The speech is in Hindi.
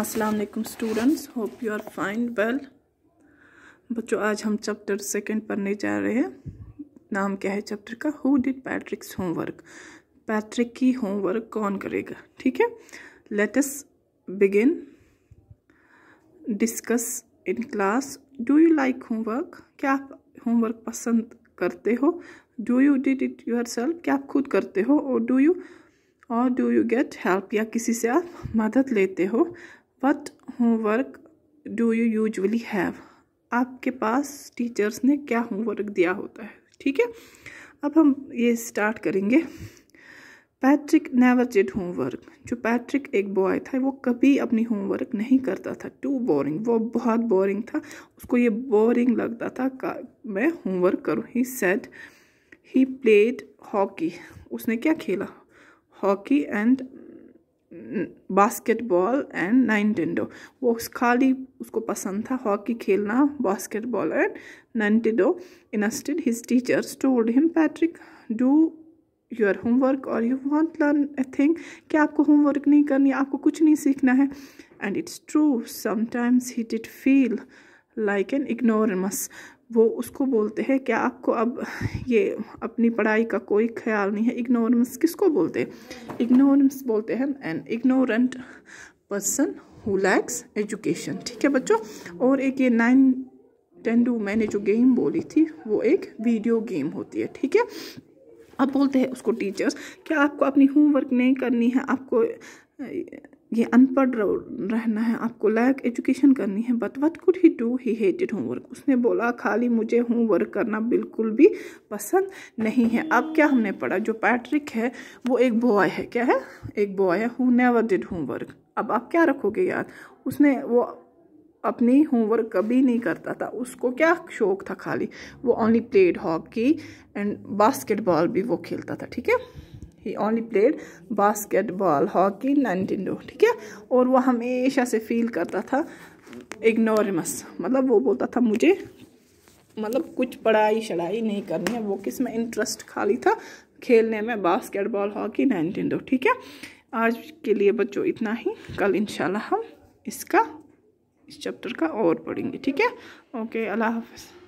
अस्सलाम वालेकुम students hope you are fine well बच्चों आज हम चैप्टर सेकंड पढ़ने जा रहे हैं नाम क्या है चैप्टर का who did Patrick's homework Patrick की होमवर्क कौन करेगा ठीक है let's begin discuss in class do you like homework क्या आप होमवर्क पसंद करते हो do you did it yourself क्या आप खुद करते हो और डू यू और डू यू गेट हेल्प या किसी से आप मदद लेते हो what homework do you usually have आपके पास टीचर्स ने क्या होमवर्क दिया होता है ठीक है अब हम ये स्टार्ट करेंगे पैट्रिक नेवर डिड होमवर्क जो पैट्रिक एक बॉय था वो कभी अपनी होमवर्क नहीं करता था टू बोरिंग वो बहुत बोरिंग था उसको ये बोरिंग लगता था का मैं होमवर्क करूँ he said he played hockey उसने क्या खेला hockey and basketball and Nintendo वो खाली उसको पसंद था हॉकी खेलना basketball and Nintendo instead his teachers told him Patrick do your homework or you won't learn a thing कि आपको होमवर्क नहीं करनी आपको कुछ नहीं सीखना है and it's true sometimes he did feel like an ignoramus वो उसको बोलते हैं क्या आपको अब ये अपनी पढ़ाई का कोई ख्याल नहीं है इग्नोरेंस किसको बोलते हैं इग्नोरेंस बोलते हैं an ignorant person who lacks education ठीक है बच्चों और एक ये नाइन टेंडू मैंने जो गेम बोली थी वो एक वीडियो गेम होती है ठीक है अब बोलते हैं उसको टीचर्स क्या आपको अपनी होमवर्क नहीं करनी है आपको ये अनपढ़ रहना है आपको लैक एजुकेशन करनी है but what could he do he hated homework उसने बोला खाली मुझे होमवर्क करना बिल्कुल भी पसंद नहीं है अब क्या हमने पढ़ा जो पैट्रिक है वो एक बॉय है क्या है एक बॉय है हु नेवर डिड होमवर्क अब आप क्या रखोगे याद उसने वो अपनी होमवर्क कभी नहीं करता था उसको क्या शौक था खाली वो only played hockey and basketball भी वो खेलता था ठीक है he only played basketball hockey Nintendo ठीक है और वो हमेशा से फील करता था इग्नोरमस मतलब वो बोलता था मुझे मतलब कुछ पढ़ाई शढ़ाई नहीं करनी है वो किस में इंटरेस्ट खाली था खेलने में बास्केटबॉल हॉकी नाइनटीन दो ठीक है आज के लिए बच्चों इतना ही कल इंशाल्लाह हम इसका इस चैप्टर का और पढ़ेंगे ठीक है ओके अल्लाह हाफिज़